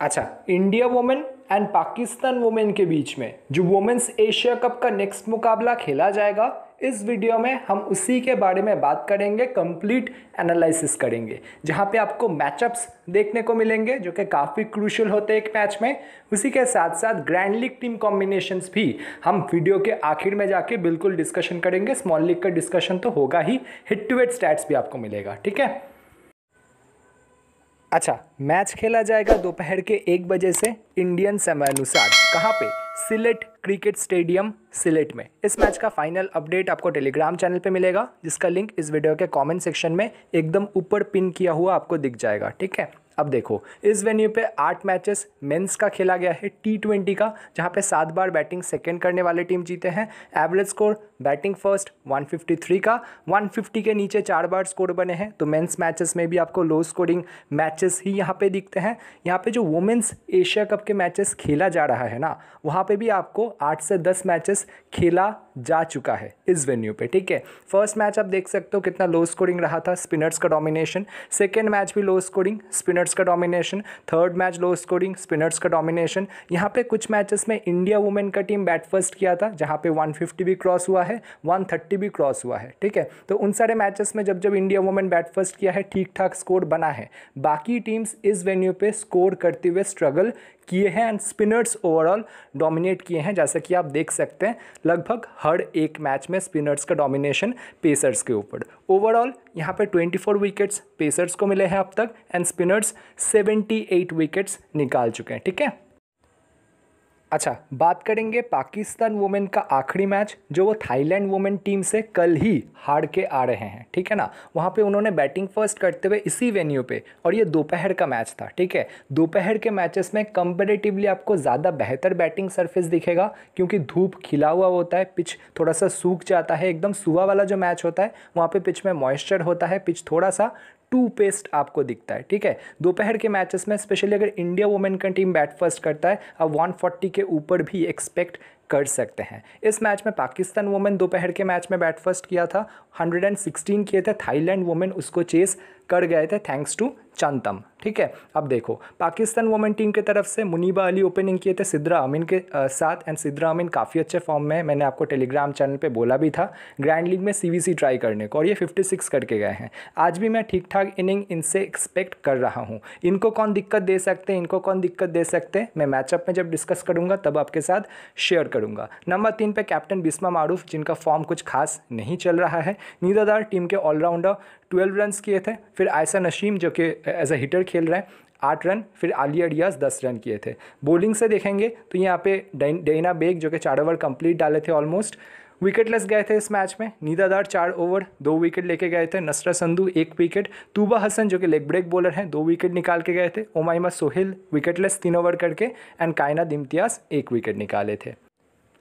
अच्छा India women and Pakistan women के बीच में जो वोमेन्स एशिया कप का नेक्स्ट मुकाबला खेला जाएगा इस वीडियो में हम उसी के बारे में बात करेंगे कंप्लीट एनालिसिस करेंगे जहां पे आपको मैचअप्स देखने को मिलेंगे जो कि काफ़ी क्रूशल होते हैं एक मैच में उसी के साथ साथ ग्रैंड लीग टीम कॉम्बिनेशंस भी हम वीडियो के आखिर में जाके बिल्कुल डिस्कशन करेंगे स्मॉल लीग का डिस्कशन तो होगा ही हिट टू हिट स्टैट्स भी आपको मिलेगा ठीक है अच्छा मैच खेला जाएगा दोपहर के एक बजे से इंडियन अनुसार कहाँ पे सिलेट क्रिकेट स्टेडियम सिलेट में इस मैच का फाइनल अपडेट आपको टेलीग्राम चैनल पे मिलेगा जिसका लिंक इस वीडियो के कमेंट सेक्शन में एकदम ऊपर पिन किया हुआ आपको दिख जाएगा ठीक है अब देखो इस वेन्यू पे आठ मैचेस मेंस का खेला गया है टी ट्वेंटी का जहाँ पे सात बार बैटिंग सेकेंड करने वाले टीम जीते हैं एवरेज स्कोर बैटिंग फर्स्ट 153 का 150 के नीचे चार बार स्कोर बने हैं तो मेंस मैचेस में भी आपको लो स्कोरिंग मैचेस ही यहाँ पे दिखते हैं यहाँ पे जो वुमेंस एशिया कप के मैचेस खेला जा रहा है ना वहाँ पे भी आपको आठ से दस मैचेस खेला जा चुका है इस वेन्यू पे ठीक है फर्स्ट मैच आप देख सकते हो कितना लो स्कोरिंग रहा था स्पिनर्स का डोमिनेशन सेकेंड मैच भी लो स्कोरिंग स्पिनर्स का domination third match low scoring spinners का डोमिनेशन यहाँ पर कुछ मैचेस में इंडिया वुमेन का टीम बैट फर्स्ट किया था जहाँ पर वन भी क्रॉस हुआ है 130 भी क्रॉस हुआ है ठीक है तो उन सारे मैचेस में जब जब इंडिया वुमेन बैट फर्स्ट किया है ठीक ठाक स्कोर बना है बाकी टीम्स इस वेन्यू पे स्कोर करते हुए स्ट्रगल किए हैं एंड स्पिनर्स ओवरऑल डोमिनेट किए हैं जैसा कि आप देख सकते हैं लगभग हर एक मैच में स्पिनर्स का डोमिनेशन पेसर्स के ऊपर ओवरऑल यहां पे 24 विकेट्स पेसर्स को मिले हैं अब तक एंड स्पिनर्स 78 विकेट्स निकाल चुके हैं ठीक है अच्छा बात करेंगे पाकिस्तान वुमेन का आखिरी मैच जो वो थाईलैंड वुमेन टीम से कल ही हार के आ रहे हैं ठीक है ना वहाँ पे उन्होंने बैटिंग फर्स्ट करते हुए इसी वेन्यू पे और ये दोपहर का मैच था ठीक है दोपहर के मैचेस में कंपेरेटिवली आपको ज़्यादा बेहतर बैटिंग सरफेस दिखेगा क्योंकि धूप खिला हुआ होता है पिच थोड़ा सा सूख जाता है एकदम सुबह वाला जो मैच होता है वहाँ पर पिच में मॉइस्चर होता है पिच थोड़ा सा टू पेस्ट आपको दिखता है ठीक है दोपहर के मैचेस में स्पेशली अगर इंडिया वुमेन का टीम बैट फर्स्ट करता है अब 140 के ऊपर भी एक्सपेक्ट कर सकते हैं इस मैच में पाकिस्तान वुमेन दोपहर के मैच में बैट फर्स्ट किया था 116 किए थे थाईलैंड वुमेन उसको चेस कर गए थे थैंक्स टू चांतम ठीक है अब देखो पाकिस्तान वुमेन टीम के तरफ से मुनीबा अली ओपनिंग किए थे सिद्रा अमीन के साथ एंड सिद्रा अमीन काफ़ी अच्छे फॉर्म में है मैंने आपको टेलीग्राम चैनल पे बोला भी था ग्रैंड लीग में सीवीसी ट्राई करने को और ये 56 करके गए हैं आज भी मैं ठीक ठाक इनिंग इनसे एक्सपेक्ट कर रहा हूँ इनको कौन दिक्कत दे सकते हैं इनको कौन दिक्कत दे सकते हैं मैं मैचअप में जब डिस्कस करूँगा तब आपके साथ शेयर करूँगा नंबर तीन पर कैप्टन बिस्मा मारूफ जिनका फॉर्म कुछ खास नहीं चल रहा है नीदादार टीम के ऑलराउंडर ट्वेल्व रन किए थे फिर आयसा नशीम जो कि एज ए हिटर खेल रहे हैं आठ रन फिर आलिया रियाज दस रन किए थे बॉलिंग से देखेंगे तो यहाँ पे डेना बेग जो कि चार ओवर कंप्लीट डाले थे ऑलमोस्ट विकेटलेस गए थे इस मैच में नीदादार चार ओवर दो विकेट लेके गए थे नसरा संधु एक विकेट तूबा हसन जो कि लेग ब्रेक बॉलर हैं दो विकेट निकाल के गए थे ओमाइमा सोहिल विकेटलेस तीन ओवर करके एंड कायना दिम्तियाज एक विकेट निकाले थे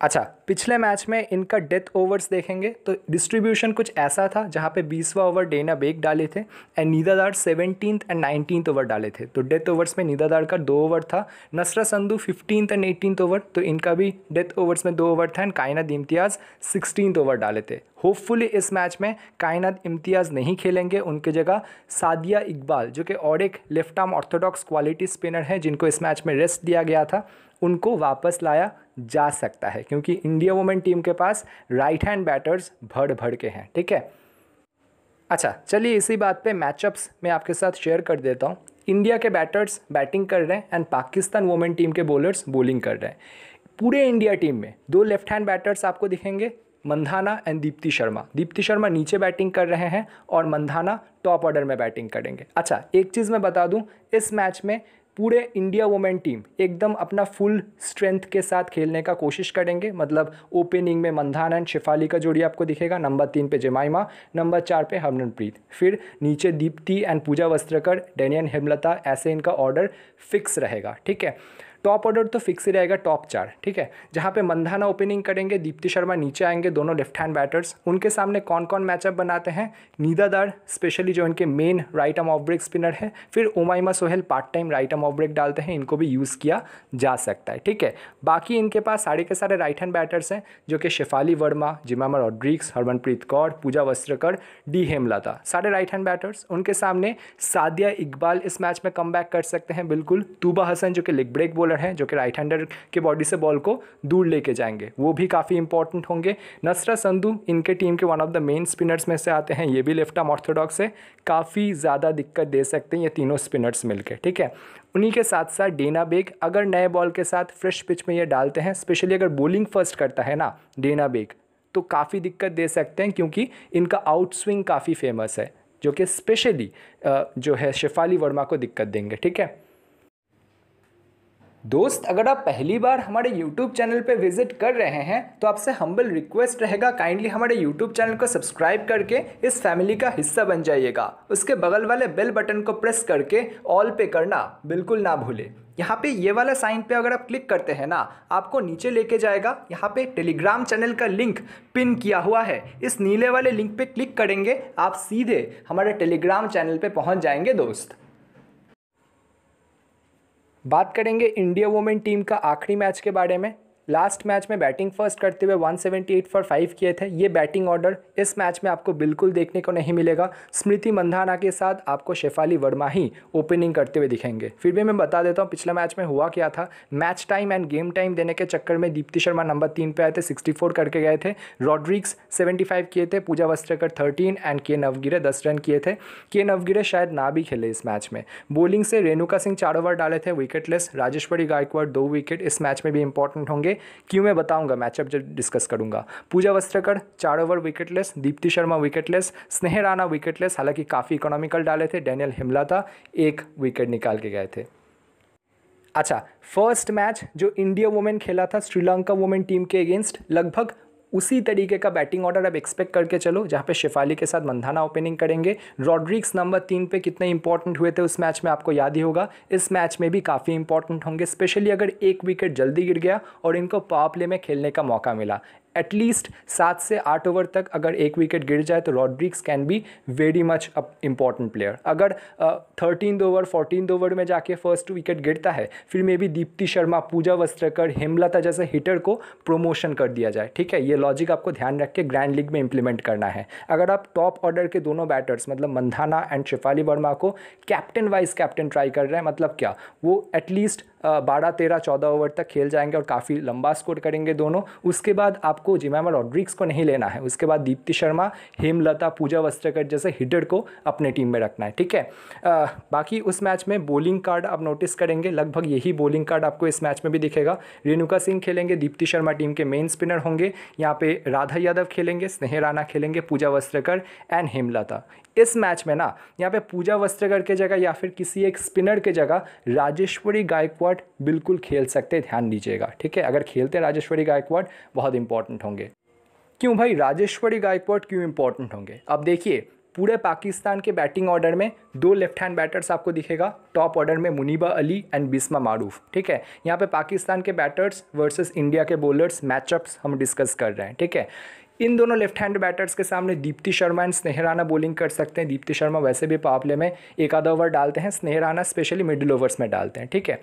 अच्छा पिछले मैच में इनका डेथ ओवर्स देखेंगे तो डिस्ट्रीब्यूशन कुछ ऐसा था जहाँ पे बीसवा ओवर डेना बेग डाले थे and Nida Dar seventeen and nineteen over डाले थे तो डेथ ओवर्स में नीदादार का दो ओवर था Nashra Sandhu fifteen and eighteen over तो इनका भी डेथ ओवर्स में दो ओवर था and Kainat Imtiaz sixteen over डाले थे होपफुली इस मैच में कायनाद इम्तियाज़ नहीं खेलेंगे उनके जगह सादिया इकबाल जो कि और एक left arm orthodox quality spinner हैं जिनको इस मैच में रेस्ट दिया गया था उनको वापस लाया जा सकता है क्योंकि इंडिया वुमेन टीम के पास राइट हैंड बैटर्स भड़ भड़ के हैं ठीक है अच्छा चलिए इसी बात पे मैचअप्स मैं आपके साथ शेयर कर देता हूँ इंडिया के बैटर्स बैटिंग कर रहे हैं एंड पाकिस्तान वुमेन टीम के बॉलर्स बॉलिंग कर रहे हैं पूरे इंडिया टीम में दो लेफ्ट हैंड बैटर्स आपको दिखेंगे मंधाना एंड दीप्ति शर्मा दीप्ति शर्मा नीचे बैटिंग कर रहे हैं और मंधाना टॉप ऑर्डर में बैटिंग करेंगे अच्छा एक चीज़ मैं बता दूं इस मैच में पूरे इंडिया वुमेन टीम एकदम अपना फुल स्ट्रेंथ के साथ खेलने का कोशिश करेंगे मतलब ओपनिंग में मंधानन शिफाली का जोड़ी आपको दिखेगा नंबर तीन पे जमाइमा नंबर चार पे हरमनप्रीत फिर नीचे दीप्ति एंड पूजा वस्त्रकर डेनियन हेमलता ऐसे इनका ऑर्डर फिक्स रहेगा ठीक है टॉप ऑर्डर तो फिक्स ही रहेगा टॉप चार ठीक है जहाँ पे मंधाना ओपनिंग करेंगे दीप्ति शर्मा नीचे आएंगे दोनों लेफ्ट हैंड बैटर्स उनके सामने कौन कौन मैचअप बनाते हैं नीदादार स्पेशली जो इनके main right arm off break spinner है फिर Omaima Sohail part time right arm off break डालते हैं इनको भी यूज़ किया जा सकता है ठीक है बाकी इनके पास सारे के सारे राइट हैंड बैटर्स हैं जो कि शेफाली वर्मा जिमामा रॉड्रिक्स हरमनप्रीत कौर पूजा वस्त्रकर डी हेमलता सारे राइट हैंड बैटर्स उनके सामने सादिया इकबाल इस मैच में कम कर सकते हैं बिल्कुल तूबा हसन जो कि लेग ब्रेक बोलर बॉलर हैं जो कि राइट हैंडर के बॉडी से बॉल को दूर लेके जाएंगे वो भी काफ़ी इंपॉर्टेंट होंगे नसरा संधू इनके टीम के one of the main spinners में से आते हैं ये भी लेफ्ट आर्म ऑर्थोडॉक्स है काफ़ी ज़्यादा दिक्कत दे सकते हैं ये तीनों स्पिनर्स मिलकर ठीक है उन्हीं के साथ साथ डेना बेग अगर नए बॉल के साथ फ्रेश पिच में ये डालते हैं स्पेशली अगर बॉलिंग फर्स्ट करता है ना डेना बेग तो काफ़ी दिक्कत दे सकते हैं क्योंकि इनका आउट स्विंग काफ़ी फेमस है जो कि स्पेशली जो है शेफाली वर्मा को दिक्कत देंगे ठीक है दोस्त अगर आप पहली बार हमारे यूट्यूब चैनल पे विजिट कर रहे हैं तो आपसे हम्बल रिक्वेस्ट रहेगा काइंडली हमारे यूट्यूब चैनल को सब्सक्राइब करके इस फैमिली का हिस्सा बन जाइएगा उसके बगल वाले बेल बटन को प्रेस करके ऑल पे करना बिल्कुल ना भूले यहाँ पे ये वाला साइन पे अगर आप क्लिक करते हैं ना आपको नीचे लेके जाएगा यहाँ पे टेलीग्राम चैनल का लिंक पिन किया हुआ है इस नीले वाले लिंक पे क्लिक करेंगे आप सीधे हमारे टेलीग्राम चैनल पे पहुँच जाएंगे दोस्त बात करेंगे इंडिया वुमेन टीम का आखिरी मैच के बारे में लास्ट मैच में बैटिंग फर्स्ट करते हुए 178 फॉर फाइव किए थे ये बैटिंग ऑर्डर इस मैच में आपको बिल्कुल देखने को नहीं मिलेगा स्मृति मंधाना के साथ आपको शेफाली वर्मा ही ओपनिंग करते हुए दिखेंगे फिर भी मैं बता देता हूँ पिछले मैच में हुआ क्या था match time and game time देने के चक्कर में दीप्ति शर्मा नंबर तीन पे आए थे सिक्सटी करके गए थे रॉड्रिक्स सेवेंटी किए थे पूजा वस्त्रकर थर्टीन एंड के नवगिरे दस रन किए थे के नवगिरे शायद ना भी खेले इस मैच में बॉलिंग से रेणुका सिंह चार ओवर डाले थे विकेटलेस राजेश्वरी गायकवाड़ दो विकेट इस मैच में भी इंपॉर्टेंट होंगे क्यों मैं बताऊंगा मैचअप जब डिस्कस करूंगा पूजा वस्त्रकर चार over wicketless Deepti Sharma wicketless Sneh Rana wicketless हालांकि काफ़ी इकोनॉमिकल डाले थे डैनियल हिमलाता एक विकेट निकाल के गए थे अच्छा फर्स्ट मैच जो इंडिया वुमेन खेला था श्रीलंका वुमेन टीम के अगेंस्ट लगभग उसी तरीके का बैटिंग ऑर्डर अब एक्सपेक्ट करके चलो जहाँ पे शेफाली के साथ मंधाना ओपनिंग करेंगे रॉड्रिक्स नंबर तीन पे कितने इंपॉर्टेंट हुए थे उस मैच में आपको याद ही होगा इस मैच में भी काफ़ी इंपॉर्टेंट होंगे स्पेशली अगर एक विकेट जल्दी गिर गया और इनको पावर प्ले में खेलने का मौका मिला एटलीस्ट सात से आठ ओवर तक अगर एक विकेट गिर जाए तो Rodrigues can be very much a important player अगर थर्टीन ओवर फोर्टीन ओवर में जाके फर्स्ट विकेट गिरता है फिर मे बी दीप्ति शर्मा पूजा वस्त्रकर हेमलता जैसे हिटर को प्रोमोशन कर दिया जाए ठीक है ये लॉजिक आपको ध्यान रख के ग्रैंड लीग में इंप्लीमेंट करना है अगर आप टॉप ऑर्डर के दोनों बैटर्स मतलब मंधाना एंड शिफाली वर्मा को कैप्टन वाइज कैप्टन ट्राई कर रहे हैं मतलब क्या वो एटलीस्ट बारह तेरह चौदह ओवर तक खेल जाएंगे और काफ़ी लंबा स्कोर करेंगे दोनों उसके बाद आप आपको जिमामा रॉड्रिक्स को नहीं लेना है उसके बाद दीप्ति शर्मा हेमलता पूजा वस्त्रकर जैसे हिडर को अपने टीम में रखना है ठीक है आ, बाकी उस मैच में बॉलिंग कार्ड आप नोटिस करेंगे लगभग यही बॉलिंग कार्ड आपको इस मैच में भी दिखेगा रेणुका सिंह खेलेंगे दीप्ति शर्मा टीम के मेन स्पिनर होंगे यहाँ पे राधा यादव खेलेंगे स्नेह राणा खेलेंगे पूजा वस्त्रकर एंड हेमलता इस मैच में ना यहाँ पे पूजा वस्त्रगर के जगह या फिर किसी एक स्पिनर के जगह राजेश्वरी गायकवाड बिल्कुल खेल सकते ध्यान दीजिएगा ठीक है अगर खेलते राजेश्वरी गायकवाड बहुत इंपॉर्टेंट होंगे क्यों भाई राजेश्वरी गायकवाड क्यों इंपॉर्टेंट होंगे अब देखिए पूरे पाकिस्तान के बैटिंग ऑर्डर में दो लेफ्ट हैंड बैटर्स आपको दिखेगा टॉप ऑर्डर में मुनीबा अली एंड बिस्मा मारूफ ठीक है यहाँ पे पाकिस्तान के बैटर्स वर्सेस इंडिया के बॉलर्स मैचअप्स हम डिस्कस कर रहे हैं ठीक है इन दोनों लेफ्ट हैंड बैटर्स के सामने दीप्ति शर्मा एंड स्नेहराना बॉलिंग कर सकते हैं दीप्ति शर्मा वैसे भी पापले में एक आधा ओवर डालते हैं स्नेहराना स्पेशली मिडिल ओवर्स में डालते हैं ठीक है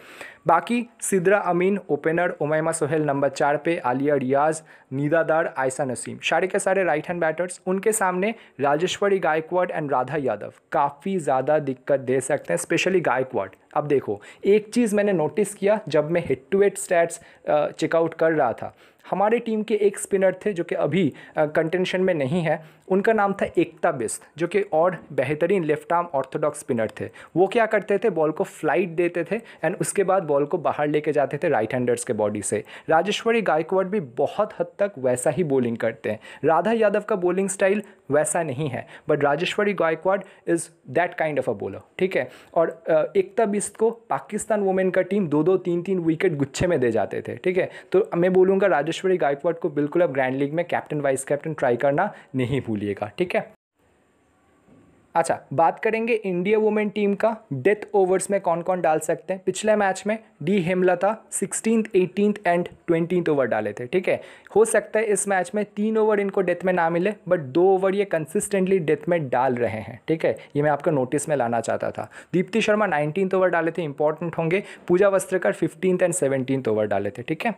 बाकी सिद्रा अमीन ओपनर उमैमा सोहेल नंबर चार पे आलिया रियाज नीदादार आयसा नसीम सारे के सारे राइट हैंड बैटर्स उनके सामने राजेश्वरी गायकवाड एंड राधा यादव काफ़ी ज़्यादा दिक्कत दे सकते हैं स्पेशली गायकवाड अब देखो एक चीज़ मैंने नोटिस किया जब मैं head to head stats check out कर रहा था हमारी टीम के एक स्पिनर थे जो कि अभी कंटेंशन में नहीं है उनका नाम था एकता बिस्त जो कि और बेहतरीन लेफ्ट आर्म ऑर्थोडॉक्स स्पिनर थे वो क्या करते थे बॉल को फ्लाइट देते थे एंड उसके बाद बॉल को बाहर लेके जाते थे राइट हैंडर्स के बॉडी से राजेश्वरी गायकवाड़ भी बहुत हद तक वैसा ही बॉलिंग करते हैं राधा यादव का बॉलिंग स्टाइल वैसा नहीं है but Rajeshwari Gayakwad is that kind of a bowler ठीक है और एकता बिस्त को पाकिस्तान वुमेन का टीम दो दो तीन तीन विकेट गुच्छे में दे जाते थे ठीक है तो मैं बोलूँगा राजेश्वरी गायकवाड़ को बिल्कुल अब ग्रैंड लीग में कैप्टन वाइस कैप्टन ट्राई करना नहीं भूल भूलिएगा ठीक है अच्छा बात करेंगे इंडिया वुमेन टीम का डेथ ओवर्स में कौन कौन डाल सकते हैं पिछले मैच में D Hemalatha sixteen eighteen and twenty over डाले थे ठीक है हो सकता है इस मैच में तीन ओवर इनको डेथ में ना मिले बट दो ओवर ये कंसिस्टेंटली डेथ में डाल रहे हैं ठीक है ये मैं आपको नोटिस में लाना चाहता था दीप्ति शर्मा नाइनटीन ओवर डाले थे इंपॉर्टेंट होंगे Pooja Vastrakar fifteen and seventeen over डाले थे ठीक है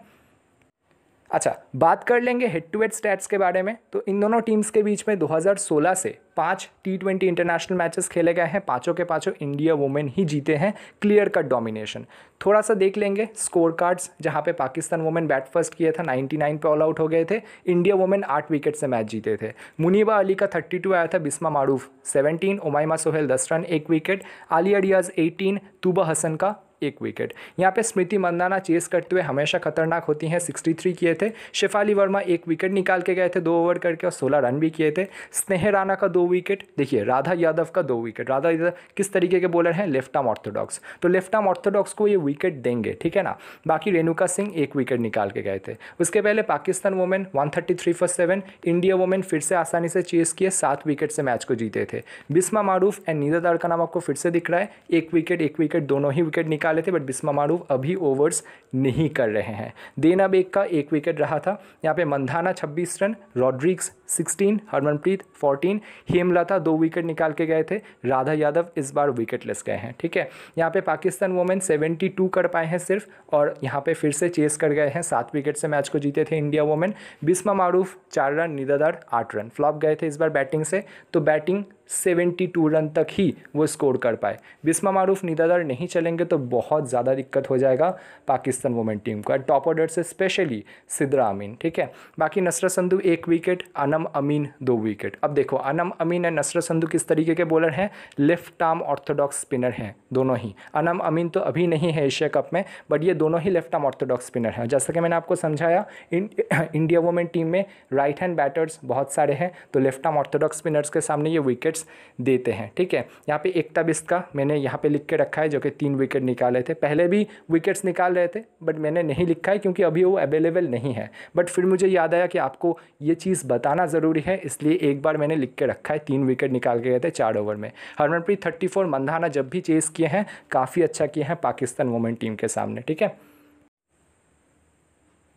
अच्छा बात कर लेंगे हेड टू हेड स्टैट्स के बारे में तो इन दोनों टीम्स के बीच में 2016 से पांच टी ट्वेंटी इंटरनेशनल मैचेस खेले गए हैं पांचों के पांचों इंडिया वुमेन ही जीते हैं क्लियर कट डोमिनेशन थोड़ा सा देख लेंगे स्कोर कार्ड्स जहां पे पाकिस्तान वुमेन बैट फर्स्ट किया था 99 पे ऑल आउट हो गए थे इंडिया वुमेन आठ विकेट से मैच जीते थे मुनीबा अली का थर्टी आया था बिस्मा मारूफ सेवनटीन उमाइमा सोहेल दस रन एक विकेट आलिया डियाज एटीन तूबा हसन का एक विकेट यहाँ पे स्मृति मंदाना चेस करते हुए हमेशा खतरनाक होती हैं 63 किए थे शिफाली वर्मा एक विकेट निकाल के गए थे दो ओवर करके और सोलह रन भी किए थे स्नेह राणा का दो विकेट देखिए राधा यादव का दो विकेट राधा यादव किस तरीके के बॉलर हैं लेफ्ट आर्म ऑर्थोडॉक्स तो लेफ्ट आर्म ऑर्थोडॉक्स को ये विकेट देंगे ठीक है ना बाकी रेणुका सिंह एक विकेट निकाल के गए थे उसके पहले Pakistan women 133 for seven India women फिर से आसानी से चेस किए सात विकेट से मैच को जीते थे बिस्मा मारूफ एंड नीदा दार का नाम आपको फिर से दिख रहा है एक विकेट एक विकेट दोनों ही विकेट निकाल डाले थे बट बिस्मा मारूफ अभी ओवर्स नहीं कर रहे हैं देना बेग का एक विकेट रहा था यहाँ पे मंधाना छब्बीस run Rodrigues sixteen Harmanpreet fourteen Hemalatha दो विकेट निकाल के गए थे राधा यादव इस बार विकेटलेस गए हैं ठीक है यहाँ पे पाकिस्तान वोमेन सेवेंटी टू कर पाए हैं सिर्फ और यहाँ पे फिर से चेस कर गए हैं सात विकेट से मैच को जीते थे इंडिया वोमेन बिस्मा मारूफ चार रन निदादार आठ रन फ्लॉप गए थे इस बार बैटिंग से तो बैटिंग 72 रन तक ही वो स्कोर कर पाए बिस्मा मारूफ निदादार नहीं चलेंगे तो बहुत ज़्यादा दिक्कत हो जाएगा पाकिस्तान वोमेन टीम को टॉप ऑर्डर से स्पेशली सिद्रा अमीन ठीक है बाकी नसरत संधु एक विकेट अन अनम अमीन दो विकेट अब देखो अनम अमीन एंड नसर संधु किस तरीके के बॉलर हैं लेफ्ट आर्म ऑर्थोडॉक्स स्पिनर हैं दोनों ही अनम अमीन तो अभी नहीं है एशिया कप में बट ये दोनों ही लेफ्ट आर्म ऑर्थोडॉक्स स्पिनर हैं जैसा कि मैंने आपको समझाया इंडिया वुमेन टीम में राइट हैंड बैटर्स बहुत सारे हैं तो लेफ्ट आर्म ऑर्थोडॉक्स स्पिनर्स के सामने ये विकेट्स देते हैं ठीक है यहाँ पर एकता बिस्त का मैंने यहाँ पर लिख के रखा है जो कि तीन विकेट निकाले थे पहले भी विकेट्स निकाल रहे थे बट मैंने नहीं लिखा है क्योंकि अभी वो अवेलेबल नहीं है बट फिर मुझे याद आया कि आपको ये चीज़ बताना लिखना ज़रूरी है इसलिए एक बार मैंने लिख के रखा है तीन विकेट निकाल के गए थे चार ओवर में हरमनप्रीत थर्टी फोर मंदाना जब भी चेस किए हैं काफ़ी अच्छा किए हैं पाकिस्तान वुमेन टीम के सामने ठीक है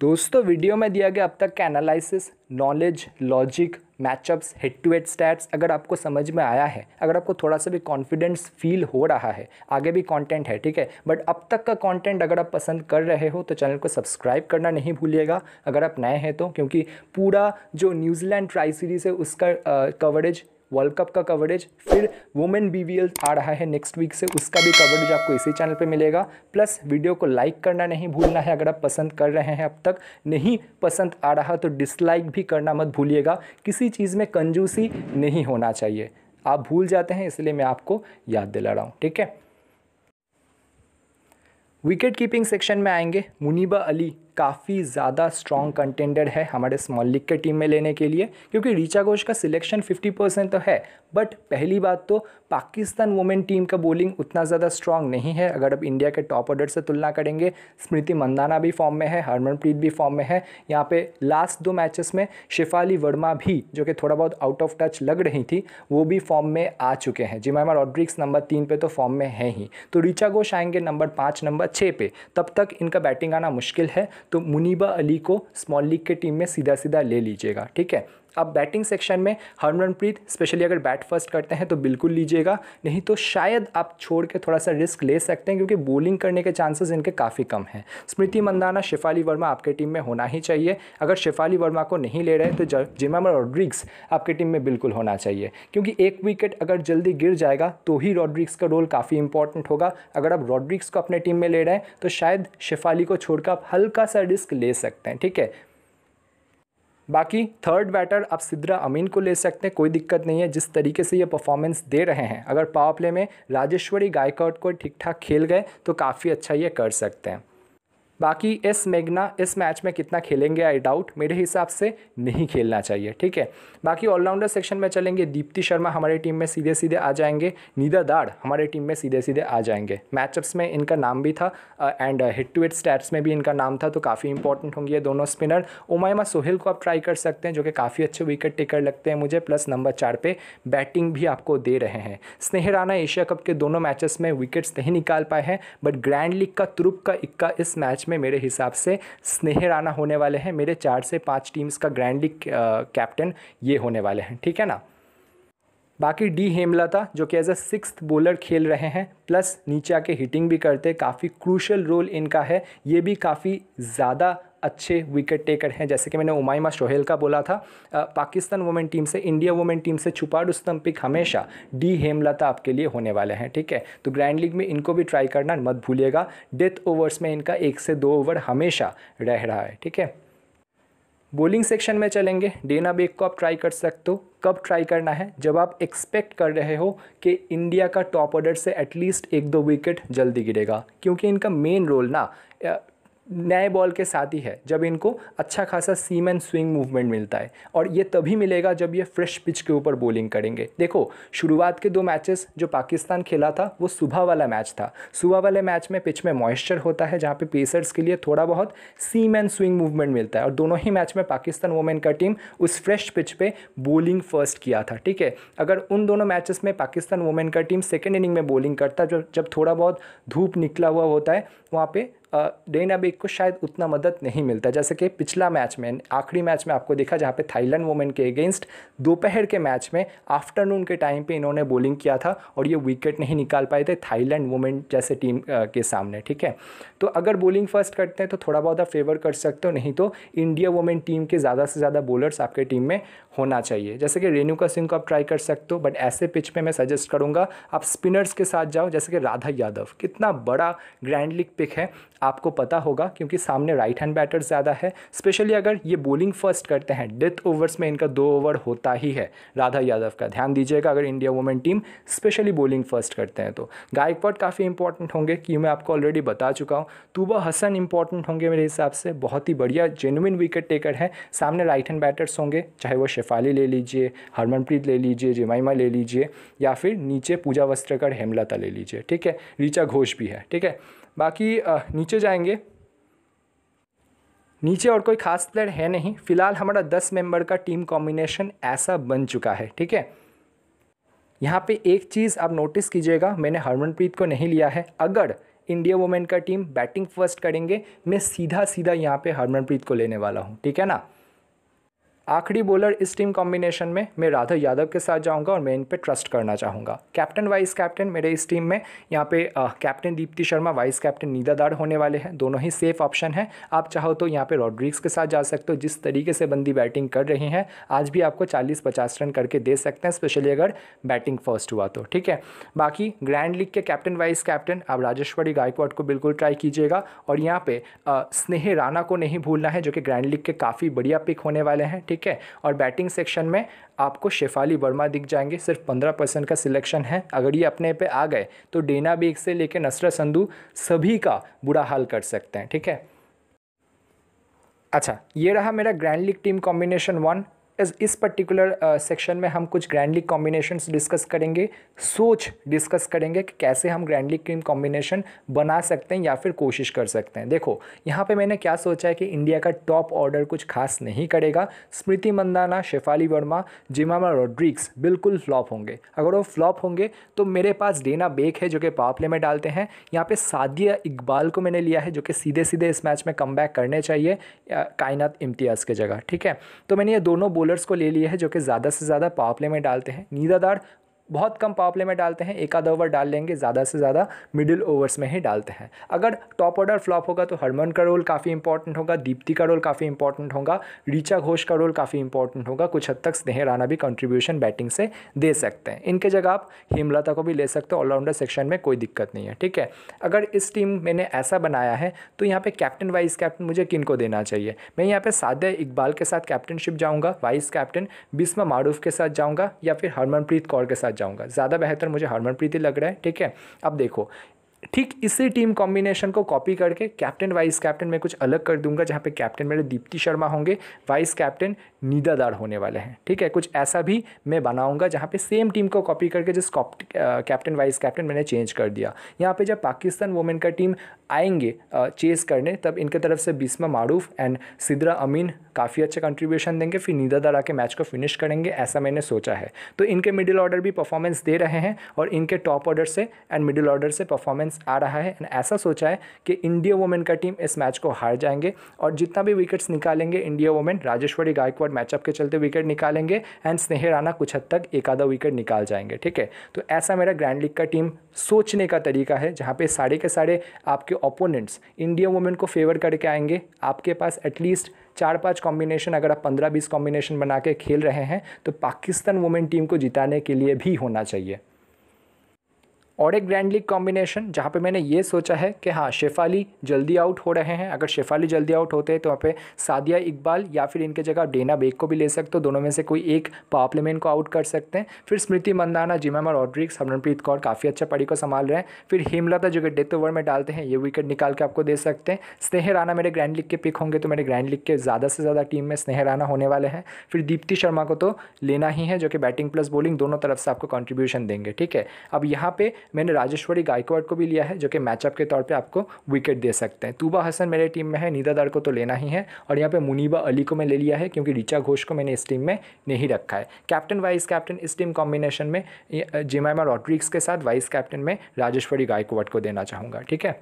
दोस्तों वीडियो में दिया गया अब तक का analysis knowledge logic matchups head to head stats अगर आपको समझ में आया है अगर आपको थोड़ा सा भी कॉन्फिडेंस फील हो रहा है आगे भी कंटेंट है ठीक है बट अब तक का कंटेंट अगर आप पसंद कर रहे हो तो चैनल को सब्सक्राइब करना नहीं भूलिएगा अगर आप नए हैं तो क्योंकि पूरा जो न्यूजीलैंड ट्राई सीरीज़ है उसका कवरेज वर्ल्ड कप का कवरेज फिर वुमेन बी आ रहा है नेक्स्ट वीक से उसका भी कवरेज आपको इसी चैनल पे मिलेगा प्लस वीडियो को लाइक करना नहीं भूलना है अगर आप पसंद कर रहे हैं अब तक नहीं पसंद आ रहा तो डिसलाइक भी करना मत भूलिएगा किसी चीज़ में कंजूसी नहीं होना चाहिए आप भूल जाते हैं इसलिए मैं आपको याद दिला रहा हूँ ठीक है विकेट कीपिंग सेक्शन में आएंगे मुनीबा अली काफ़ी ज़्यादा स्ट्रॉन्ग कंटेंडर है हमारे स्मॉल लीग के टीम में लेने के लिए क्योंकि रीचा घोष का सिलेक्शन 50 परसेंट तो है बट पहली बात तो पाकिस्तान वुमेन टीम का बॉलिंग उतना ज़्यादा स्ट्रांग नहीं है अगर अब इंडिया के टॉप ऑर्डर से तुलना करेंगे स्मृति मंदाना भी फॉर्म में है हरमनप्रीत भी फॉर्म में है यहाँ पे लास्ट दो मैचेस में शिफाली वर्मा भी जो कि थोड़ा बहुत आउट ऑफ टच लग रही थी वो भी फॉर्म में आ चुके हैं जिमाइमा रॉड्रिक्स नंबर तीन पर तो फॉर्म में है ही तो रिचा घोष आएंगे नंबर पाँच नंबर छः पे तब तक इनका बैटिंग आना मुश्किल है तो मुनीबा अली को स्मॉल लीग के टीम में सीधा सीधा ले लीजिएगा ठीक है आप बैटिंग सेक्शन में हरमनप्रीत स्पेशली अगर बैट फर्स्ट करते हैं तो बिल्कुल लीजिएगा नहीं तो शायद आप छोड़ के थोड़ा सा रिस्क ले सकते हैं क्योंकि बॉलिंग करने के चांसेस इनके काफ़ी कम हैं स्मृति मंदाना शिफाली वर्मा आपके टीम में होना ही चाहिए अगर शिफाली वर्मा को नहीं ले रहे तो जिमामा रॉड्रिक्स आपके टीम में बिल्कुल होना चाहिए क्योंकि एक विकेट अगर जल्दी गिर जाएगा तो ही रॉड्रिक्स का रोल काफ़ी इंपॉर्टेंट होगा अगर आप रॉड्रिक्स को अपने टीम में ले रहे हैं तो शायद शिफाली को छोड़कर आप हल्का सा रिस्क ले सकते हैं ठीक है बाकी थर्ड बैटर आप सिद्रा अमीन को ले सकते हैं कोई दिक्कत नहीं है जिस तरीके से ये परफॉर्मेंस दे रहे हैं अगर पावर प्ले में राजेश्वरी गायकॉट को ठीक ठाक खेल गए तो काफ़ी अच्छा ये कर सकते हैं बाकी एस मेगना इस मैच में कितना खेलेंगे आई डाउट मेरे हिसाब से नहीं खेलना चाहिए ठीक है बाकी ऑलराउंडर सेक्शन में चलेंगे दीप्ति शर्मा हमारी टीम में सीधे सीधे आ जाएंगे नीदा दाड़ हमारी टीम में सीधे सीधे आ जाएंगे मैचअप्स में इनका नाम भी था and head to head stats में भी इनका नाम था तो काफ़ी इंपॉर्टेंट होंगे ये दोनों स्पिनर उमायमा सोहेल को आप ट्राई कर सकते हैं जो कि काफ़ी अच्छे विकेट टेकर लगते हैं मुझे प्लस नंबर चार पे बैटिंग भी आपको दे रहे हैं स्नेह राना एशिया कप के दोनों मैचेस में विकेट्स नहीं निकाल पाए हैं बट ग्रैंड लीग का तुरुप का इक्का इस मैच में मेरे हिसाब से स्नेह राणा होने वाले हैं मेरे चार से पाँच टीम्स का ग्रैंड लीग कैप्टन ये होने वाले हैं ठीक है ना बाकी डी हेमलता जो कि एज अ सिक्स बॉलर खेल रहे हैं प्लस नीचे आके हिटिंग भी करते काफ़ी क्रूशल रोल इनका है ये भी काफ़ी ज़्यादा अच्छे विकेट टेकर हैं जैसे कि मैंने उमाइमा शोहेल का बोला था पाकिस्तान वुमेन टीम से इंडिया वुमेन टीम से छुपाड़ स्तंभ पिक हमेशा डी हेमलता आपके लिए होने वाले हैं ठीक है तो ग्रैंड लीग में इनको भी ट्राई करना मत भूलिएगा डेथ ओवर्स में इनका एक से दो ओवर हमेशा रह रहा है ठीक है बॉलिंग सेक्शन में चलेंगे डेना बेग को आप ट्राई कर सकते हो कब ट्राई करना है जब आप एक्सपेक्ट कर रहे हो कि इंडिया का टॉप ऑर्डर से एटलीस्ट एक दो विकेट जल्दी गिरेगा क्योंकि इनका मेन रोल ना नए बॉल के साथ ही है जब इनको अच्छा खासा सीम एंड स्विंग मूवमेंट मिलता है और ये तभी मिलेगा जब ये फ्रेश पिच के ऊपर बॉलिंग करेंगे देखो शुरुआत के दो मैचेस जो पाकिस्तान खेला था वो सुबह वाला मैच था सुबह वाले मैच में पिच में मॉइस्चर होता है जहाँ पे पेसर्स के लिए थोड़ा बहुत सीम एंड स्विंग मूवमेंट मिलता है और दोनों ही मैच में पाकिस्तान वोमेन का टीम उस फ्रेश पिच पर बॉलिंग फर्स्ट किया था ठीक है अगर उन दोनों मैचेस में पाकिस्तान वोमेन का टीम सेकेंड इनिंग में बॉलिंग करता जब थोड़ा बहुत धूप निकला हुआ होता है वहाँ पर डेन अबेक को शायद उतना मदद नहीं मिलता जैसे कि पिछला मैच में आखिरी मैच में आपको देखा जहाँ पे थाईलैंड वुमेन के अगेंस्ट दोपहर के मैच में आफ्टरनून के टाइम पे इन्होंने बॉलिंग किया था और ये विकेट नहीं निकाल पाए थे थाईलैंड वुमेन जैसे टीम के सामने ठीक है तो अगर बॉलिंग फर्स्ट करते हैं तो थोड़ा बहुत आप फेवर कर सकते हो नहीं तो इंडिया वुमेन टीम के ज़्यादा से ज़्यादा बॉलर्स आपके टीम में होना चाहिए जैसे कि रेणुका सिंह को आप ट्राई कर सकते हो बट ऐसे पिच पर मैं सजेस्ट करूँगा आप स्पिनर्स के साथ जाओ जैसे कि राधा यादव कितना बड़ा ग्रैंड लीग पिक है आपको पता होगा क्योंकि सामने राइट हैंड बैटर ज़्यादा है स्पेशली अगर ये बॉलिंग फर्स्ट करते हैं डेथ ओवर्स में इनका दो ओवर होता ही है राधा यादव का ध्यान दीजिएगा अगर India women team specially bowling first करते हैं तो गायकवाड काफ़ी इंपॉर्टेंट होंगे कि मैं आपको ऑलरेडी बता चुका हूँ तूबा हसन इंपॉर्टेंट होंगे मेरे हिसाब से बहुत ही बढ़िया जेनुइन विकेट टेकर हैं सामने राइट हैंड बैटर्स होंगे चाहे वो शेफाली ले लीजिए हरमनप्रीत ले लीजिए जिमाइमा ले लीजिए या फिर नीचे पूजा वस्त्रकर हेमलता ले लीजिए ठीक है ऋचा घोष भी है ठीक है बाकी नीचे जाएंगे नीचे और कोई खास प्लेयर है नहीं फिलहाल हमारा दस मेंबर का टीम कॉम्बिनेशन ऐसा बन चुका है ठीक है यहाँ पे एक चीज़ आप नोटिस कीजिएगा मैंने हरमनप्रीत को नहीं लिया है अगर इंडिया वुमेन का टीम बैटिंग फर्स्ट करेंगे मैं सीधा सीधा यहाँ पे हरमनप्रीत को लेने वाला हूँ ठीक है ना आखिरी बॉलर इस टीम कॉम्बिनेशन में मैं राधा यादव के साथ जाऊंगा और मैं इन पर ट्रस्ट करना चाहूँगा कैप्टन वाइस कैप्टन मेरे इस टीम में यहाँ पे captain Deepti Sharma vice captain Nida Dar होने वाले हैं दोनों ही सेफ ऑप्शन हैं आप चाहो तो यहाँ पे रॉड्रिक्स के साथ जा सकते हो जिस तरीके से बंदी बैटिंग कर रही हैं आज भी आपको चालीस पचास रन करके दे सकते हैं स्पेशली अगर बैटिंग फर्स्ट हुआ तो ठीक है बाकी ग्रैंड लीग के कैप्टन वाइस कैप्टन आप राजेश्वरी गायकवाड को बिल्कुल ट्राई कीजिएगा और यहाँ पे स्नेह राणा को नहीं भूलना है जो कि ग्रैंड लीग के काफ़ी बढ़िया पिक होने वाले हैं ठीक ठीक है और बैटिंग सेक्शन में आपको शेफाली वर्मा दिख जाएंगे सिर्फ पंद्रह परसेंट का सिलेक्शन है अगर ये अपने पे आ गए तो डेना बेग से लेकर नसरा संधू सभी का बुरा हाल कर सकते हैं ठीक है अच्छा ये रहा मेरा grand league team combination one इस इस पर्टिकुलर सेक्शन uh, में हम कुछ ग्रैंडली कॉम्बिनेशंस डिस्कस करेंगे सोच डिस्कस करेंगे कि कैसे हम ग्रैंडली क्रीम कॉम्बिनेशन बना सकते हैं या फिर कोशिश कर सकते हैं देखो यहाँ पे मैंने क्या सोचा है कि इंडिया का टॉप ऑर्डर कुछ खास नहीं करेगा स्मृति मंदाना शेफाली वर्मा जिमामा रोड्रिक्स बिल्कुल फ्लॉप होंगे अगर वो फ्लॉप होंगे तो मेरे पास डेना बेक है जो कि पापले में डालते हैं यहाँ पर सादिया इकबाल को मैंने लिया है जो कि सीधे सीधे इस मैच में कम करने चाहिए कायनात इम्तियाज़ की जगह ठीक है तो मैंने ये दोनों बॉलर्स को ले लिया है जो कि ज़्यादा से ज़्यादा पावर प्ले में डालते हैं नीदादार बहुत कम पावप्ले में डालते हैं एक आधा ओवर डाल लेंगे ज़्यादा से ज़्यादा मिडिल ओवर्स में ही डालते हैं अगर टॉप ऑर्डर फ्लॉप होगा तो हरमन का रोल काफ़ी इंपॉर्टेंट होगा दीप्ति का रोल काफ़ी इंपॉर्टेंट होगा रीचा घोष का रोल काफ़ी इंपॉर्टेंट होगा कुछ हद तक स्नेह राना भी कंट्रीब्यूशन बैटिंग से दे सकते हैं इनके जगह आप हिमलता को भी ले सकते हो ऑलराउंडर सेक्शन में कोई दिक्कत नहीं है ठीक है अगर इस टीम मैंने ऐसा बनाया है तो यहाँ पर कैप्टन वाइस कैप्टन मुझे किन को देना चाहिए मैं यहाँ पर सादे इकबाल के साथ कैप्टनशिप जाऊँगा वाइस कैप्टन बिस्मा मारूफ के साथ जाऊँगा या फिर हरमनप्रीत कौर के साथ जाऊँगा ज़्यादा बेहतर मुझे हरमनप्रीत ही लग रहा है ठीक है अब देखो ठीक इसी टीम कॉम्बिनेशन को कॉपी करके कैप्टन वाइस कैप्टन मैं कुछ अलग कर दूंगा जहाँ पे कैप्टन मेरे दीप्ति शर्मा होंगे वाइस कैप्टन नीदादार होने वाले हैं ठीक है कुछ ऐसा भी मैं बनाऊंगा जहाँ पे सेम टीम को कॉपी करके जिस कैप्टन वाइस कैप्टन मैंने चेंज कर दिया यहाँ पे जब पाकिस्तान वुमेन का टीम आएंगे चेस करने तब इनके तरफ से बिस्मा मारूफ एंड सिद्रा अमीन काफ़ी अच्छे कंट्रीब्यूशन देंगे फिर नीदा दड़ा के मैच को फिनिश करेंगे ऐसा मैंने सोचा है तो इनके मिडिल ऑर्डर भी परफॉर्मेंस दे रहे हैं और इनके टॉप ऑर्डर से एंड मिडिल ऑर्डर से परफॉर्मेंस आ रहा है एंड ऐसा सोचा है कि इंडिया वुमेन का टीम इस मैच को हार जाएंगे और जितना भी विकेट्स निकालेंगे India women Rajeshwari Gayakwad matchup के चलते विकेट निकालेंगे एंड स्नेह राना कुछ हद तक एक आधा विकेट निकाल जाएंगे ठीक है तो ऐसा मेरा ग्रैंड लीग का टीम सोचने का तरीका है जहाँ पे सारे के सारे आपके ओपोनेंट्स इंडिया वुमेन को फेवर करके आएंगे आपके पास एटलीस्ट चार पाँच कॉम्बिनेशन अगर आप पंद्रह बीस कॉम्बिनेशन बना के खेल रहे हैं तो पाकिस्तान वुमेन टीम को जिताने के लिए भी होना चाहिए और एक ग्रैंड लीग कॉम्बिनेशन जहाँ पे मैंने ये सोचा है कि हाँ शेफाली जल्दी आउट हो रहे हैं अगर शेफाली जल्दी आउट होते हैं तो वहाँ पे सादिया इकबाल या फिर इनके जगह डेना बेग को भी ले सकते हो दोनों में से कोई एक पापलेमेन को आउट कर सकते हैं फिर स्मृति मंदाना और रॉड्रिक्स हरमनप्रीत कौर काफ़ी अच्छा पड़ी को संभाल रहे हैं फिर हेमलता जो कि डेथ ओवर में डालते हैं ये विकेट निकाल के आपको दे सकते हैं स्नेह राना मेरे ग्रैंड लीग के पिक होंगे तो मेरे ग्रैंड लीग के ज़्यादा से ज़्यादा टीम में स्नेह राना होने वाले हैं फिर दीप्ति शर्मा को तो लेना ही है जो कि बैटिंग प्लस बॉलिंग दोनों तरफ से आपको कॉन्ट्रीब्यूशन देंगे ठीक है अब यहाँ पर मैंने राजेश्वरी गायकवाड़ को भी लिया है जो कि मैचअप के तौर पर आपको विकेट दे सकते हैं तूबा हसन मेरे टीम में है नीदादार को तो लेना ही है और यहाँ पर मुनीबा अली को मैं ले लिया है क्योंकि रिचा घोष को मैंने इस टीम में नहीं रखा है कैप्टन वाइस कैप्टन इस टीम कॉम्बिनेशन में जिमैमा रॉड्रिक्स के साथ वाइस कैप्टन में राजेश्वरी गायकवाड़ को देना चाहूँगा ठीक है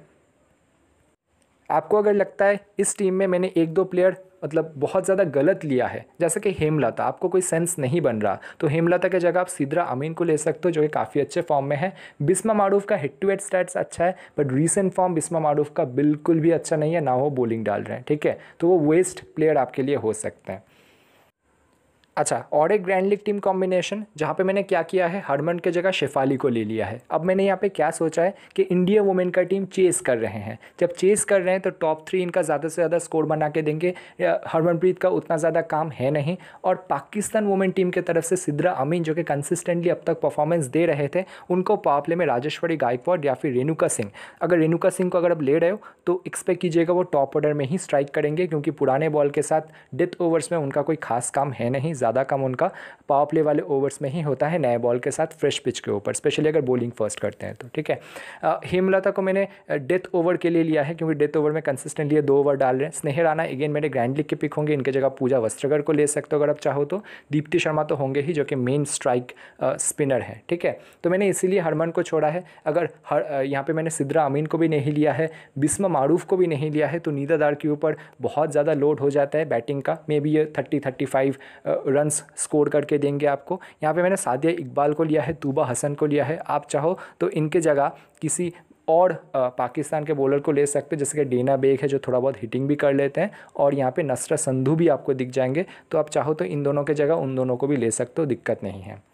आपको अगर लगता है इस टीम में मैंने एक दो प्लेयर मतलब बहुत ज़्यादा गलत लिया है जैसे कि हेमलता आपको कोई सेंस नहीं बन रहा तो हेमलता की जगह आप सिद्रा अमीन को ले सकते हो जो कि काफ़ी अच्छे फॉर्म में है बिस्मा मारूफ का हेड टू हेड स्टैट्स अच्छा है but recent form Bismah Maroof का बिल्कुल भी अच्छा नहीं है ना वो बोलिंग डाल रहे हैं ठीक है तो वो वेस्ट प्लेयर आपके लिए हो सकते हैं अच्छा और एक ग्रैंड लीग टीम कॉम्बिनेशन जहाँ पे मैंने क्या किया है हरमन के जगह शेफाली को ले लिया है अब मैंने यहाँ पे क्या सोचा है कि इंडिया वुमेन का टीम चेस कर रहे हैं जब चेस कर रहे हैं तो टॉप थ्री इनका ज़्यादा से ज़्यादा स्कोर बना के देंगे हरमनप्रीत का उतना ज़्यादा काम है नहीं और पाकिस्तान वुमेन टीम की तरफ से सिद्रा अमीन जो कि कंसिस्टेंटली अब तक परफॉर्मेंस दे रहे थे उनको पापले में राजेश्वरी गायकवाड या फिर रेणुका सिंह अगर रेणुका सिंह को अगर अब ले रहे हो तो एक्सपेक्ट कीजिएगा वो टॉप ऑर्डर में ही स्ट्राइक करेंगे क्योंकि पुराने बॉल के साथ डेथ ओवर्स में उनका कोई खास काम है नहीं ज़्यादा कम उनका पावर प्ले वाले ओवर्स में ही होता है नए बॉल के साथ फ्रेश पिच के ऊपर स्पेशली अगर बॉलिंग फर्स्ट करते हैं तो ठीक है हेमलता को मैंने डेथ ओवर के लिए लिया है क्योंकि डेथ ओवर में कंसिस्टेंटली दो ओवर डाल रहे हैं स्नेह राना अगेन मेरे ग्रैंड लीग के पिक होंगे इनके जगह पूजा वस्त्रगर को ले सकते हो अगर आप चाहो तो दीप्ति शर्मा तो होंगे ही जो कि मेन स्ट्राइक स्पिनर है ठीक है तो मैंने इसीलिए हरमन को छोड़ा है अगर हर यहाँ पर मैंने सिद्रा अमीन को भी नहीं लिया है बिस्मा मारूफ को भी नहीं लिया है तो नीदादार के ऊपर बहुत ज़्यादा लोड हो जाता है बैटिंग का मे बी ये thirty thirty five runs score करके देंगे आपको यहाँ पे मैंने सादिया इकबाल को लिया है तूबा हसन को लिया है आप चाहो तो इनके जगह किसी और पाकिस्तान के बॉलर को ले सकते हैं जैसे कि डेना बेग है जो थोड़ा बहुत हिटिंग भी कर लेते हैं और यहाँ पे नसरा संधू भी आपको दिख जाएंगे तो आप चाहो तो इन दोनों के जगह उन दोनों को भी ले सकते हो दिक्कत नहीं है